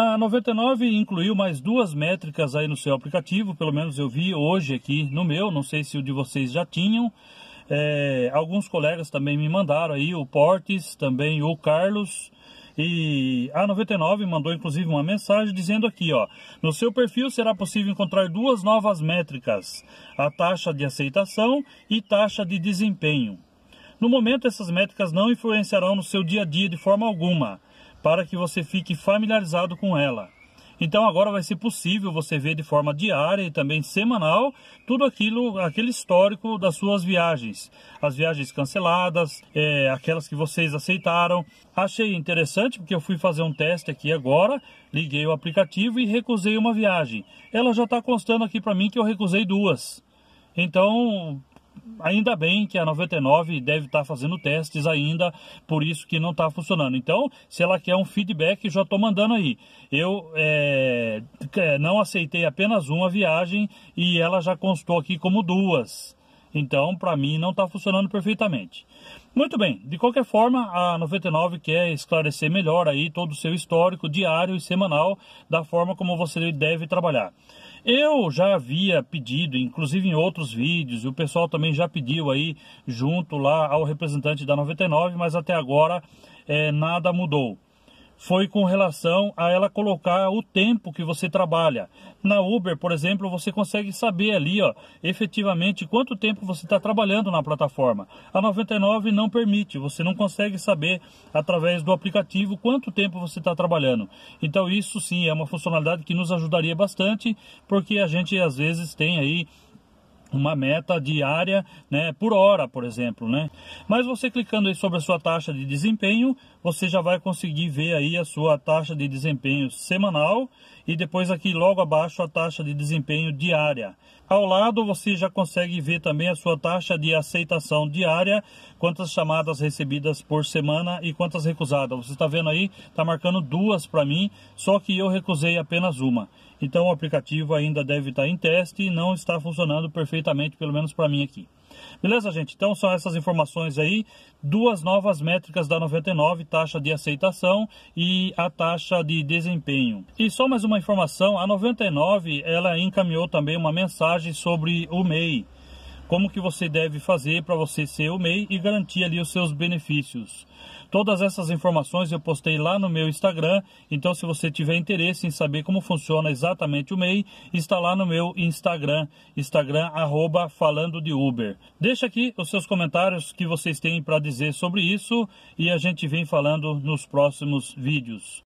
A 99 incluiu mais duas métricas aí no seu aplicativo, pelo menos eu vi hoje aqui no meu, não sei se o de vocês já tinham. É, alguns colegas também me mandaram aí, o Portes, também o Carlos. E a 99 mandou inclusive uma mensagem dizendo aqui, ó, no seu perfil será possível encontrar duas novas métricas, a taxa de aceitação e taxa de desempenho. No momento essas métricas não influenciarão no seu dia a dia de forma alguma para que você fique familiarizado com ela. Então agora vai ser possível você ver de forma diária e também semanal tudo aquilo, aquele histórico das suas viagens, as viagens canceladas, é, aquelas que vocês aceitaram. Achei interessante porque eu fui fazer um teste aqui agora, liguei o aplicativo e recusei uma viagem. Ela já está constando aqui para mim que eu recusei duas. Então ainda bem que a 99 deve estar tá fazendo testes ainda, por isso que não está funcionando. Então, se ela quer um feedback, já estou mandando aí. Eu é, não aceitei apenas uma viagem e ela já constou aqui como duas. Então, para mim, não está funcionando perfeitamente. Muito bem, de qualquer forma, a 99 quer esclarecer melhor aí todo o seu histórico diário e semanal da forma como você deve trabalhar. Eu já havia pedido, inclusive em outros vídeos, e o pessoal também já pediu aí junto lá ao representante da 99, mas até agora é, nada mudou foi com relação a ela colocar o tempo que você trabalha. Na Uber, por exemplo, você consegue saber ali, ó, efetivamente quanto tempo você está trabalhando na plataforma. A 99 não permite, você não consegue saber através do aplicativo quanto tempo você está trabalhando. Então isso sim é uma funcionalidade que nos ajudaria bastante, porque a gente às vezes tem aí uma meta diária né, por hora, por exemplo. Né? Mas você clicando aí sobre a sua taxa de desempenho, você já vai conseguir ver aí a sua taxa de desempenho semanal e depois aqui logo abaixo a taxa de desempenho diária. Ao lado você já consegue ver também a sua taxa de aceitação diária, quantas chamadas recebidas por semana e quantas recusadas. Você está vendo aí, está marcando duas para mim, só que eu recusei apenas uma. Então o aplicativo ainda deve estar em teste e não está funcionando perfeitamente, pelo menos para mim aqui. Beleza, gente? Então são essas informações aí, duas novas métricas da 99, taxa de aceitação e a taxa de desempenho. E só mais uma informação, a 99, ela encaminhou também uma mensagem sobre o MEI como que você deve fazer para você ser o MEI e garantir ali os seus benefícios. Todas essas informações eu postei lá no meu Instagram, então se você tiver interesse em saber como funciona exatamente o MEI, está lá no meu Instagram, Instagram arroba falando de Uber. Deixa aqui os seus comentários que vocês têm para dizer sobre isso e a gente vem falando nos próximos vídeos.